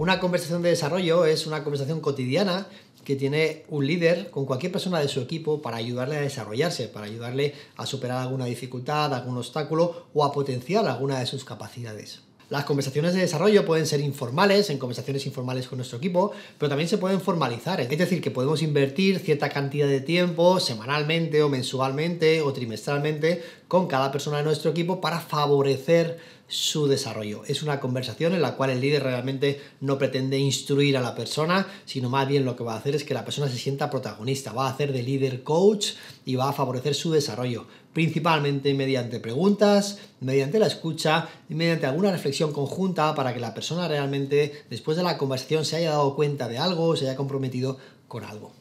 Una conversación de desarrollo es una conversación cotidiana que tiene un líder con cualquier persona de su equipo para ayudarle a desarrollarse, para ayudarle a superar alguna dificultad, algún obstáculo o a potenciar alguna de sus capacidades. Las conversaciones de desarrollo pueden ser informales, en conversaciones informales con nuestro equipo, pero también se pueden formalizar. Es decir, que podemos invertir cierta cantidad de tiempo semanalmente o mensualmente o trimestralmente con cada persona de nuestro equipo para favorecer su desarrollo. Es una conversación en la cual el líder realmente no pretende instruir a la persona, sino más bien lo que va a hacer es que la persona se sienta protagonista, va a hacer de líder coach y va a favorecer su desarrollo, principalmente mediante preguntas, mediante la escucha y mediante alguna reflexión conjunta para que la persona realmente después de la conversación se haya dado cuenta de algo, se haya comprometido con algo.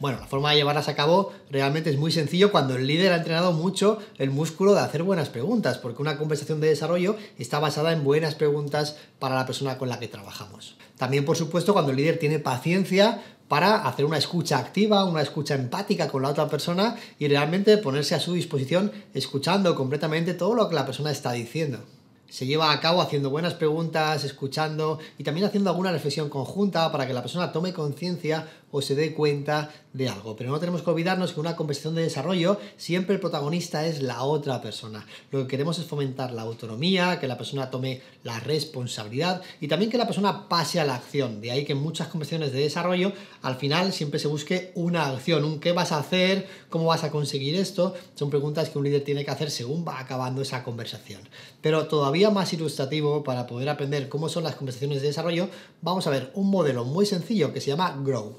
Bueno, la forma de llevarlas a cabo realmente es muy sencillo cuando el líder ha entrenado mucho el músculo de hacer buenas preguntas, porque una conversación de desarrollo está basada en buenas preguntas para la persona con la que trabajamos. También, por supuesto, cuando el líder tiene paciencia para hacer una escucha activa, una escucha empática con la otra persona y realmente ponerse a su disposición escuchando completamente todo lo que la persona está diciendo se lleva a cabo haciendo buenas preguntas, escuchando y también haciendo alguna reflexión conjunta para que la persona tome conciencia o se dé cuenta de algo. Pero no tenemos que olvidarnos que una conversación de desarrollo siempre el protagonista es la otra persona. Lo que queremos es fomentar la autonomía, que la persona tome la responsabilidad y también que la persona pase a la acción. De ahí que en muchas conversaciones de desarrollo al final siempre se busque una acción, un qué vas a hacer, cómo vas a conseguir esto. Son preguntas que un líder tiene que hacer según va acabando esa conversación. Pero todavía más ilustrativo para poder aprender cómo son las conversaciones de desarrollo, vamos a ver un modelo muy sencillo que se llama Grow.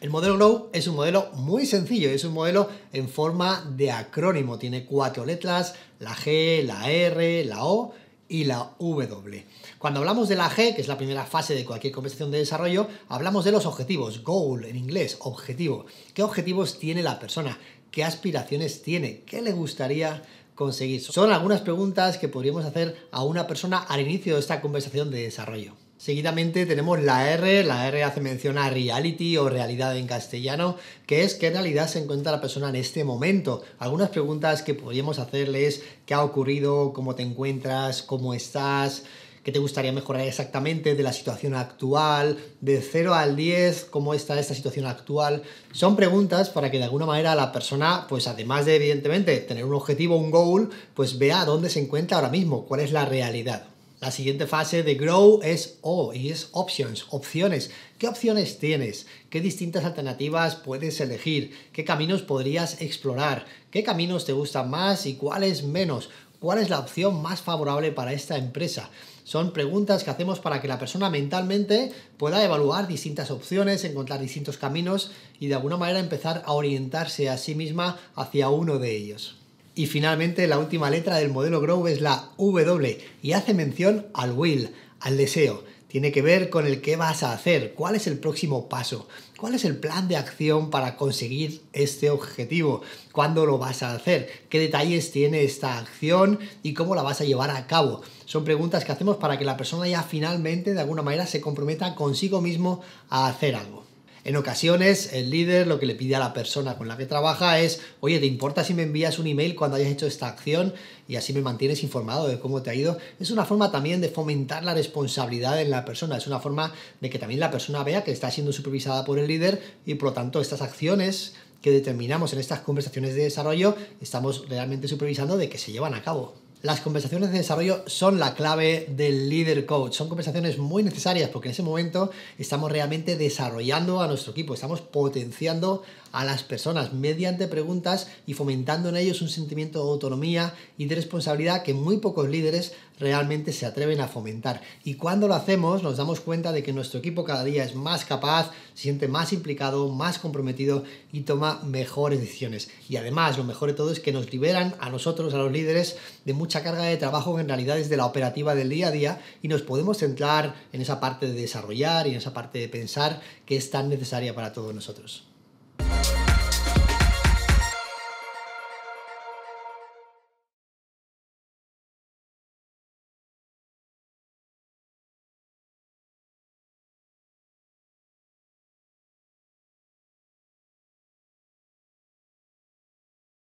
El modelo Grow es un modelo muy sencillo, es un modelo en forma de acrónimo, tiene cuatro letras, la G, la R, la O y la W. Cuando hablamos de la G, que es la primera fase de cualquier conversación de desarrollo, hablamos de los objetivos, goal en inglés, objetivo. ¿Qué objetivos tiene la persona? qué aspiraciones tiene, qué le gustaría conseguir. Son algunas preguntas que podríamos hacer a una persona al inicio de esta conversación de desarrollo. Seguidamente tenemos la R, la R hace mención a reality o realidad en castellano, que es qué realidad se encuentra la persona en este momento. Algunas preguntas que podríamos hacerle es qué ha ocurrido, cómo te encuentras, cómo estás, qué te gustaría mejorar exactamente de la situación actual, de 0 al 10, cómo está esta situación actual. Son preguntas para que de alguna manera la persona, pues además de evidentemente tener un objetivo, un goal, pues vea dónde se encuentra ahora mismo, cuál es la realidad. La siguiente fase de Grow es O y es Options, opciones. ¿Qué opciones tienes? ¿Qué distintas alternativas puedes elegir? ¿Qué caminos podrías explorar? ¿Qué caminos te gustan más y cuáles menos? ¿Cuál es la opción más favorable para esta empresa? Son preguntas que hacemos para que la persona mentalmente pueda evaluar distintas opciones, encontrar distintos caminos y de alguna manera empezar a orientarse a sí misma hacia uno de ellos. Y finalmente, la última letra del modelo Grove es la W y hace mención al will, al deseo tiene que ver con el qué vas a hacer, cuál es el próximo paso, cuál es el plan de acción para conseguir este objetivo, cuándo lo vas a hacer, qué detalles tiene esta acción y cómo la vas a llevar a cabo. Son preguntas que hacemos para que la persona ya finalmente de alguna manera se comprometa consigo mismo a hacer algo. En ocasiones, el líder lo que le pide a la persona con la que trabaja es, oye, ¿te importa si me envías un email cuando hayas hecho esta acción? Y así me mantienes informado de cómo te ha ido. Es una forma también de fomentar la responsabilidad en la persona. Es una forma de que también la persona vea que está siendo supervisada por el líder y por lo tanto estas acciones que determinamos en estas conversaciones de desarrollo estamos realmente supervisando de que se llevan a cabo. Las conversaciones de desarrollo son la clave del líder coach. Son conversaciones muy necesarias porque en ese momento estamos realmente desarrollando a nuestro equipo, estamos potenciando a las personas mediante preguntas y fomentando en ellos un sentimiento de autonomía y de responsabilidad que muy pocos líderes realmente se atreven a fomentar. Y cuando lo hacemos nos damos cuenta de que nuestro equipo cada día es más capaz, se siente más implicado, más comprometido y toma mejores decisiones. Y además, lo mejor de todo es que nos liberan a nosotros, a los líderes, de mucha carga de trabajo en realidad es de la operativa del día a día y nos podemos centrar en esa parte de desarrollar y en esa parte de pensar que es tan necesaria para todos nosotros.